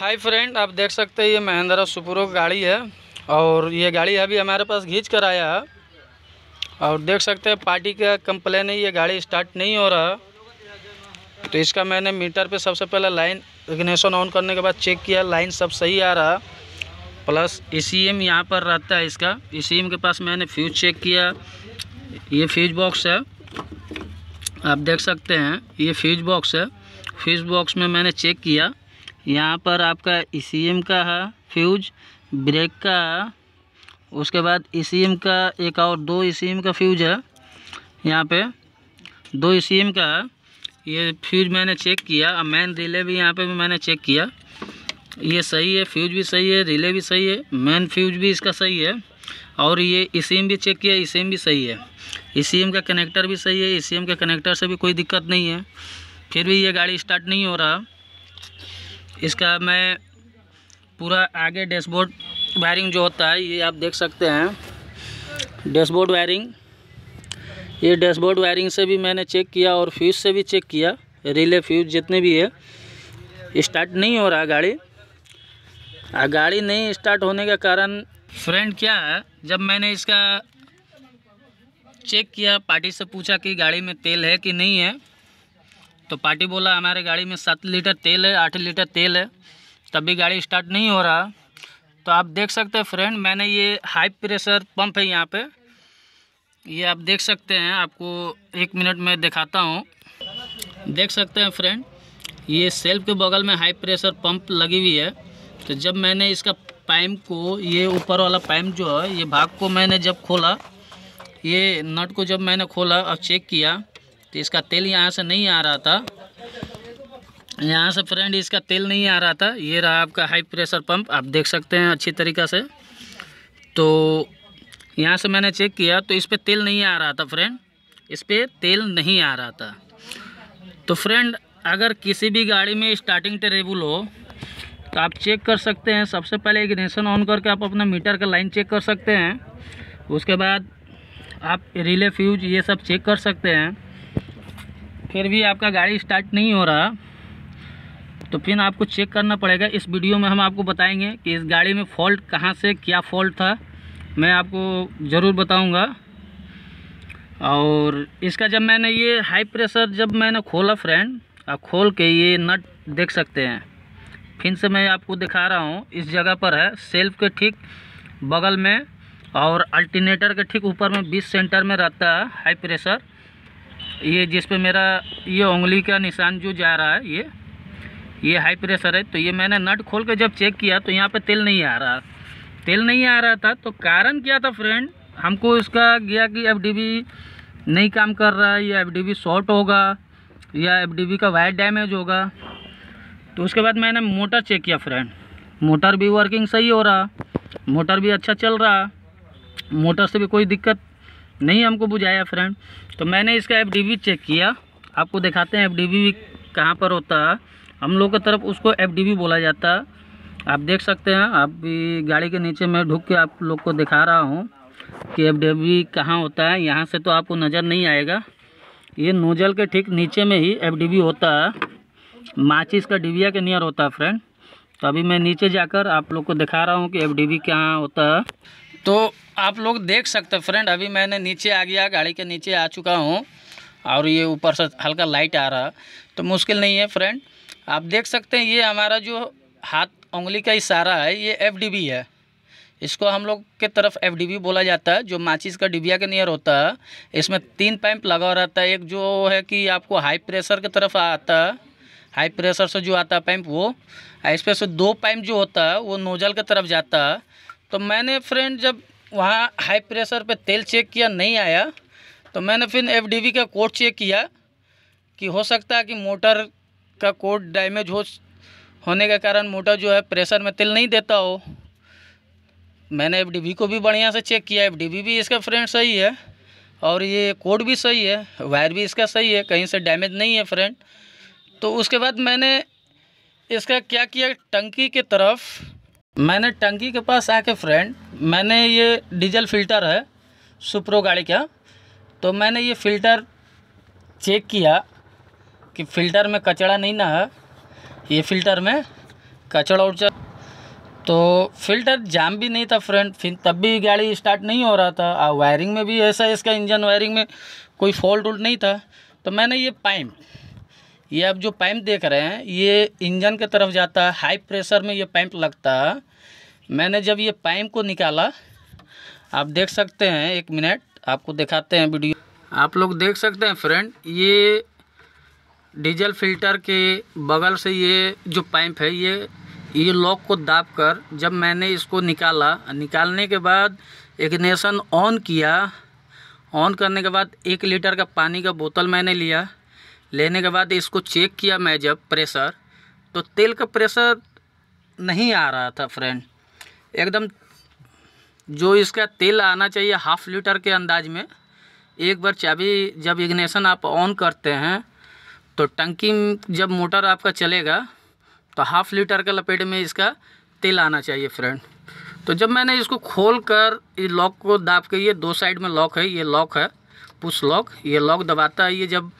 hi friend आप देख सकते हैं ये महिंद्रा सुपरो गाड़ी है और ये गाड़ी अभी हमारे पास घींच कर आया है और देख सकते हैं पार्टी का कंप्लेन है ये गाड़ी स्टार्ट नहीं हो रहा तो इसका मैंने मीटर पे सबसे पहले लाइन इग्निशन ऑन करने के बाद चेक किया लाइन सब सही आ रहा प्लस ए सी एम यहाँ पर रहता है इसका ए सी एम के पास मैंने फ्यूज चेक किया ये फ्यूज बॉक्स है आप देख सकते हैं ये फ्यूज बॉक्स है फ्यूज बॉक्स में मैंने चेक किया यहाँ पर आपका ई e का है फ्यूज ब्रेक का है उसके बाद ई e का एक और दो ई e का फ्यूज है यहाँ पे दो ई का है ये फ्यूज मैंने चेक किया और मैन रिले भी यहाँ पे भी मैंने चेक किया ये सही है फ्यूज भी सही है रिले भी सही है मैन फ्यूज भी इसका सही है और ये ई भी चेक किया ई भी सही है ई का कनेक्टर भी सही है ई का कनेक्टर से भी कोई दिक्कत नहीं है फिर भी ये गाड़ी स्टार्ट नहीं हो रहा इसका मैं पूरा आगे डैशबोर्ड वायरिंग जो होता है ये आप देख सकते हैं डैशबोर्ड वायरिंग ये डैशबोर्ड वायरिंग से भी मैंने चेक किया और फ्यूज़ से भी चेक किया रिले फ्यूज़ जितने भी है स्टार्ट नहीं हो रहा गाड़ी आ, गाड़ी नहीं स्टार्ट होने का कारण फ्रेंड क्या है जब मैंने इसका चेक किया पार्टी से पूछा कि गाड़ी में तेल है कि नहीं है तो पार्टी बोला हमारे गाड़ी में सात लीटर तेल है आठ लीटर तेल है तब भी गाड़ी स्टार्ट नहीं हो रहा तो आप देख सकते हैं फ्रेंड मैंने ये हाई प्रेशर पंप है यहाँ पे ये आप देख सकते हैं आपको एक मिनट में दिखाता हूँ देख सकते हैं फ्रेंड ये सेल्फ के बगल में हाई प्रेशर पंप लगी हुई है तो जब मैंने इसका पाइप को ये ऊपर वाला पाइप जो है ये भाग को मैंने जब खोला ये नट को जब मैंने खोला और चेक किया तो इसका तेल यहाँ से नहीं आ रहा था यहाँ से फ्रेंड इसका तेल नहीं आ रहा था ये रहा आपका हाई प्रेशर पंप आप देख सकते हैं अच्छी तरीक़ा से तो यहाँ से मैंने चेक किया तो इस पर तेल नहीं आ रहा था फ्रेंड इस पर तेल नहीं आ रहा था तो फ्रेंड अगर किसी भी गाड़ी में स्टार्टिंग टेरेबल हो तो आप चेक कर सकते हैं सबसे पहले इग्निशन ऑन करके आप अपना मीटर का लाइन चेक कर सकते हैं उसके बाद आप रिले फ्यूज ये सब चेक कर सकते हैं फिर भी आपका गाड़ी स्टार्ट नहीं हो रहा तो फिर आपको चेक करना पड़ेगा इस वीडियो में हम आपको बताएंगे कि इस गाड़ी में फॉल्ट कहाँ से क्या फॉल्ट था मैं आपको ज़रूर बताऊँगा और इसका जब मैंने ये हाई प्रेशर जब मैंने खोला फ्रेंड आप खोल के ये नट देख सकते हैं फिर से मैं आपको दिखा रहा हूँ इस जगह पर है सेल्फ के ठीक बगल में और अल्टीनेटर के ठीक ऊपर में बीस सेंटर में रहता है हाई प्रेशर ये जिस पे मेरा ये उंगली का निशान जो जा रहा है ये ये हाई प्रेशर है तो ये मैंने नट खोल के जब चेक किया तो यहाँ पे तेल नहीं आ रहा तेल नहीं आ रहा था तो कारण क्या था फ्रेंड हमको इसका गया कि एफ नहीं काम कर रहा है या एफ शॉर्ट होगा या एफ का वायर डैमेज होगा तो उसके बाद मैंने मोटर चेक किया फ्रेंड मोटर भी वर्किंग सही हो रहा मोटर भी अच्छा चल रहा मोटर से भी कोई दिक्कत नहीं हमको बुझाया फ्रेंड तो मैंने इसका एफ डी चेक किया आपको दिखाते हैं एफ डी भी कहाँ पर होता है हम लोग की तरफ उसको एफ डी बोला जाता है आप देख सकते हैं आप भी गाड़ी के नीचे मैं ढुक के आप लोग को दिखा रहा हूँ कि एफ डी कहाँ होता है यहाँ से तो आपको नज़र नहीं आएगा ये नोजल के ठीक नीचे में ही एफ होता है माचिस का डिबिया के नियर होता है फ्रेंड तो अभी मैं नीचे जाकर आप लोग को दिखा रहा हूँ कि एफ डी कहाँ होता है तो आप लोग देख सकते हैं फ्रेंड अभी मैंने नीचे आ गया गाड़ी के नीचे आ चुका हूँ और ये ऊपर से हल्का लाइट आ रहा तो मुश्किल नहीं है फ्रेंड आप देख सकते हैं ये हमारा जो हाथ उंगली का इशारा है ये एफ है इसको हम लोग के तरफ एफ बोला जाता है जो माचिस का डिबिया के नियर होता है इसमें तीन पाइप लगा रहता है एक जो है कि आपको हाई प्रेशर की तरफ आता है हाई प्रेशर से जो आता है पाइप वो इस पर से दो पाइप जो होता है वो नोजल के तरफ जाता है तो मैंने फ्रेंड जब वहाँ हाई प्रेशर पे तेल चेक किया नहीं आया तो मैंने फिर एफ का कोड चेक किया कि हो सकता है कि मोटर का कोड डैमेज हो होने के कारण मोटर जो है प्रेशर में तेल नहीं देता हो मैंने एफ को भी बढ़िया से चेक किया एफ भी इसका फ्रेंड सही है और ये कोड भी सही है वायर भी इसका सही है कहीं से डैमेज नहीं है फ्रेंड तो उसके बाद मैंने इसका क्या किया टंकी के तरफ मैंने टंकी के पास आके फ्रेंड मैंने ये डीजल फिल्टर है सुप्रो गाड़ी का तो मैंने ये फ़िल्टर चेक किया कि फ़िल्टर में कचड़ा नहीं ना है ये फ़िल्टर में कचड़ा उचड़ा तो फिल्टर जाम भी नहीं था फ्रेंड फिर तब भी गाड़ी स्टार्ट नहीं हो रहा था और वायरिंग में भी ऐसा इसका इंजन वायरिंग में कोई फॉल्ट उल्ट नहीं था तो मैंने ये पाइप ये आप जो पाइप देख रहे हैं ये इंजन के तरफ जाता है हाई प्रेशर में ये पाइप लगता है मैंने जब ये पाइप को निकाला आप देख सकते हैं एक मिनट आपको दिखाते हैं वीडियो आप लोग देख सकते हैं फ्रेंड ये डीजल फिल्टर के बगल से ये जो पाइप है ये ये लॉक को दाब कर जब मैंने इसको निकाला निकालने के बाद इग्नेशन ऑन किया ऑन करने के बाद एक लीटर का पानी का बोतल मैंने लिया लेने के बाद इसको चेक किया मैं जब प्रेशर तो तेल का प्रेशर नहीं आ रहा था फ्रेंड एकदम जो इसका तेल आना चाहिए हाफ लीटर के अंदाज में एक बार चाबी जब इग्नेशन आप ऑन करते हैं तो टंकी जब मोटर आपका चलेगा तो हाफ लीटर के लपेट में इसका तेल आना चाहिए फ्रेंड तो जब मैंने इसको खोल कर लॉक को दाब के ये दो साइड में लॉक है ये लॉक है पुश लॉक ये लॉक दबाता है ये जब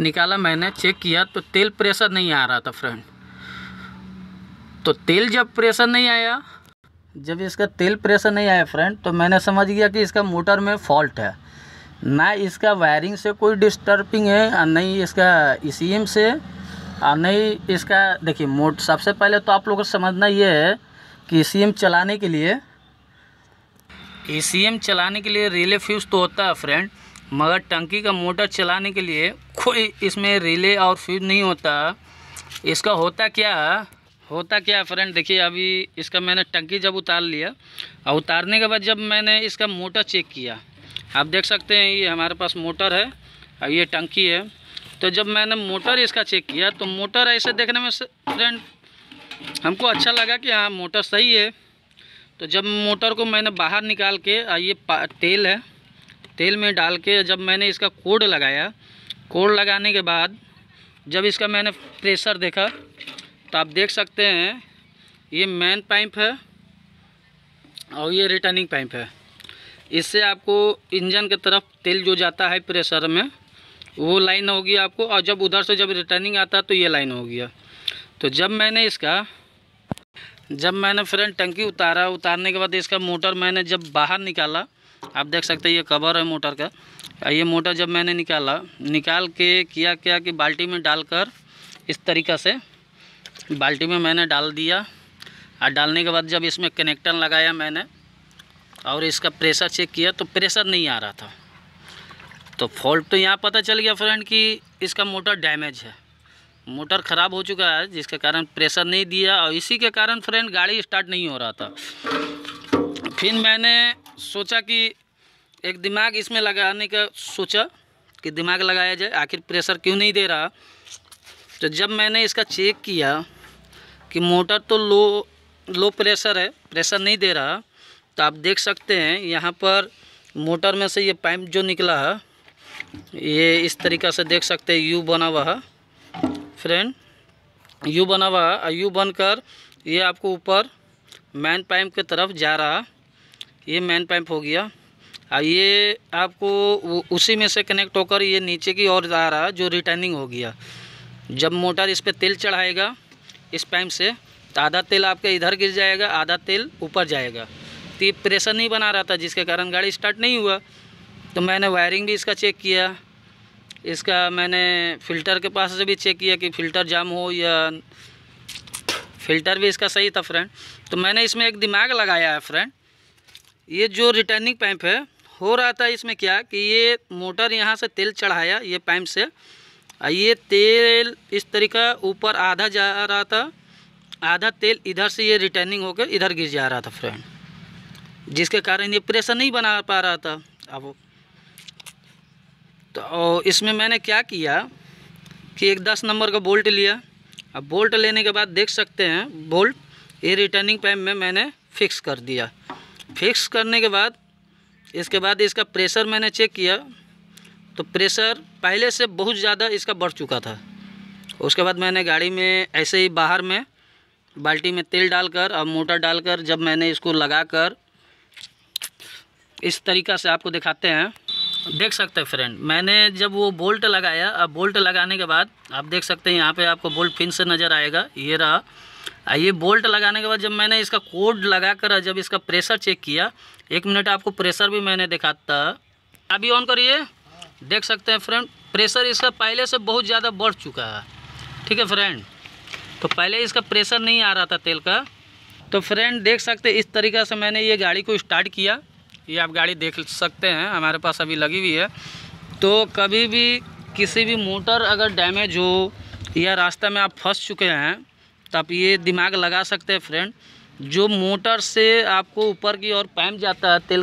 निकाला मैंने चेक किया तो तेल प्रेशर नहीं आ रहा था फ्रेंड तो तेल जब प्रेशर नहीं आया जब इसका तेल प्रेशर नहीं आया फ्रेंड तो मैंने समझ गया कि इसका मोटर में फॉल्ट है ना इसका वायरिंग से कोई डिस्टर्बिंग है और नहीं इसका ई e से और नहीं इसका देखिए मोट सबसे पहले तो आप लोगों को समझना ये है कि ई e चलाने के लिए ई e चलाने के लिए रिले फ्यूज़ तो होता है फ्रेंड मगर टंकी का मोटर चलाने के लिए कोई इसमें रिले और फ्यूज नहीं होता इसका होता क्या होता क्या फ्रेंड देखिए अभी इसका मैंने टंकी जब उतार लिया और उतारने के बाद जब मैंने इसका मोटर चेक किया आप देख सकते हैं ये हमारे पास मोटर है और ये टंकी है तो जब मैंने मोटर इसका चेक किया तो मोटर ऐसे देखने में फ्रेंड हमको अच्छा लगा कि हाँ मोटर सही है तो जब मोटर को मैंने बाहर निकाल के ये तेल है तेल में डाल के जब मैंने इसका कोड लगाया कोड लगाने के बाद जब इसका मैंने प्रेशर देखा तो आप देख सकते हैं ये मैन पाइप है और ये रिटर्निंग पाइप है इससे आपको इंजन के तरफ तेल जो जाता है प्रेशर में वो लाइन होगी आपको और जब उधर से जब रिटर्निंग आता है तो ये लाइन हो गया तो जब मैंने इसका जब मैंने फ्रेंड टंकी उतारा उतारने के बाद इसका मोटर मैंने जब बाहर निकाला आप देख सकते हैं ये कवर है मोटर का ये मोटर जब मैंने निकाला निकाल के किया क्या कि बाल्टी में डालकर इस तरीक़ा से बाल्टी में मैंने डाल दिया और डालने के बाद जब इसमें कनेक्टर लगाया मैंने और इसका प्रेशर चेक किया तो प्रेशर नहीं आ रहा था तो फॉल्ट तो यहाँ पता चल गया फ्रेंड कि इसका मोटर डैमेज है मोटर ख़राब हो चुका है जिसके कारण प्रेशर नहीं दिया और इसी के कारण फ्रेंड गाड़ी स्टार्ट नहीं हो रहा था फिर मैंने सोचा कि एक दिमाग इसमें लगाने का सोचा कि दिमाग लगाया जाए आखिर प्रेशर क्यों नहीं दे रहा तो जब मैंने इसका चेक किया कि मोटर तो लो लो प्रेशर है प्रेशर नहीं दे रहा तो आप देख सकते हैं यहाँ पर मोटर में से ये पाइप जो निकला है ये इस तरीका से देख सकते हैं यू बना हुआ है फ्रेंड यू बना हुआ है यू बनकर ये आपको ऊपर मैन पाइप की तरफ जा रहा ये मेन पाइप हो गया और ये आपको उसी में से कनेक्ट होकर ये नीचे की ओर आ रहा है जो रिटर्निंग हो गया जब मोटर इस पर तेल चढ़ाएगा इस पाइप से तो आधा तेल आपका इधर गिर जाएगा आधा तेल ऊपर जाएगा तो ये प्रेशर नहीं बना रहा था जिसके कारण गाड़ी स्टार्ट नहीं हुआ तो मैंने वायरिंग भी इसका चेक किया इसका मैंने फ़िल्टर के पास से भी चेक किया कि फ़िल्टर जाम हो या फ़िल्टर भी इसका सही था फ्रेंड तो मैंने इसमें एक दिमाग लगाया है फ्रेंड ये जो रिटर्निंग पाइप है हो रहा था इसमें क्या कि ये मोटर यहाँ से तेल चढ़ाया ये पाइप से ये तेल इस तरीका ऊपर आधा जा रहा था आधा तेल इधर से ये रिटर्निंग होकर इधर गिर जा रहा था फ्रेंड जिसके कारण ये प्रेशर नहीं बना पा रहा था अब तो इसमें मैंने क्या किया कि एक दस नंबर का बोल्ट लिया अब बोल्ट लेने के बाद देख सकते हैं बोल्ट ये रिटर्निंग पाइप में मैंने फिक्स कर दिया फिक्स करने के बाद इसके बाद इसका प्रेशर मैंने चेक किया तो प्रेशर पहले से बहुत ज़्यादा इसका बढ़ चुका था उसके बाद मैंने गाड़ी में ऐसे ही बाहर में बाल्टी में तेल डालकर और मोटर डालकर जब मैंने इसको लगाकर इस तरीका से आपको दिखाते हैं देख सकते हैं फ्रेंड मैंने जब वो बोल्ट लगाया अब बोल्ट लगाने के बाद आप देख सकते हैं यहाँ पे आपको बोल्ट फिन से नज़र आएगा ये रहा ये बोल्ट लगाने के बाद जब मैंने इसका कोड लगा कर जब इसका प्रेशर चेक किया एक मिनट आपको प्रेशर भी मैंने दिखाता अभी ऑन करिए देख सकते हैं फ्रेंड प्रेशर इसका पहले से बहुत ज़्यादा बढ़ चुका है ठीक है फ्रेंड तो पहले इसका प्रेशर नहीं आ रहा था तेल का तो फ्रेंड देख सकते इस तरीक़े से मैंने ये गाड़ी को स्टार्ट किया ये आप गाड़ी देख सकते हैं हमारे पास अभी लगी हुई है तो कभी भी किसी भी मोटर अगर डैमेज हो या रास्ते में आप फंस चुके हैं तो आप ये दिमाग लगा सकते हैं फ्रेंड जो मोटर से आपको ऊपर की ओर पैम जाता है तेल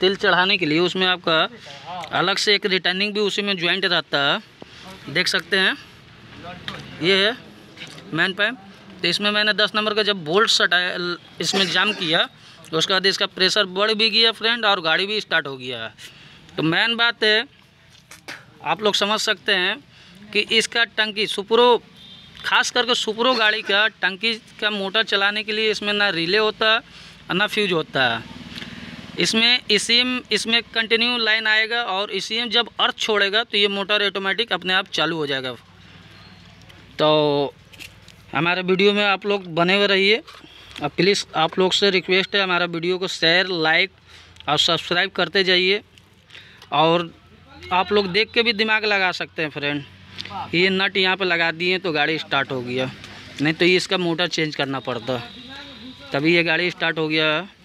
तेल चढ़ाने के लिए उसमें आपका अलग से एक रिटर्निंग भी उसी में ज्वाइंट रहता है देख सकते हैं ये है मैन पैम तो इसमें मैंने दस नंबर का जब बोल्ट सटाया इसमें जाम किया तो उसके बाद इसका प्रेशर बढ़ भी गया फ्रेंड और गाड़ी भी स्टार्ट हो गया है तो मेन बात है आप लोग समझ सकते हैं कि इसका टंकी सुप्रो खास करके सुपरो गाड़ी का टंकी का मोटर चलाने के लिए इसमें ना रिले होता है ना फ्यूज होता है इसमें इसीम e इसमें कंटिन्यू लाइन आएगा और इसीम e जब अर्थ छोड़ेगा तो ये मोटर ऑटोमेटिक अपने आप चालू हो जाएगा तो हमारे वीडियो में आप लोग बने हुए रहिए और प्लीज़ आप लोग से रिक्वेस्ट है हमारा वीडियो को शेयर लाइक और सब्सक्राइब करते जाइए और आप लोग देख के भी दिमाग लगा सकते हैं फ्रेंड ये नट यहाँ पर लगा दिए तो गाड़ी स्टार्ट हो गया नहीं तो ये इसका मोटर चेंज करना पड़ता तभी ये गाड़ी स्टार्ट हो गया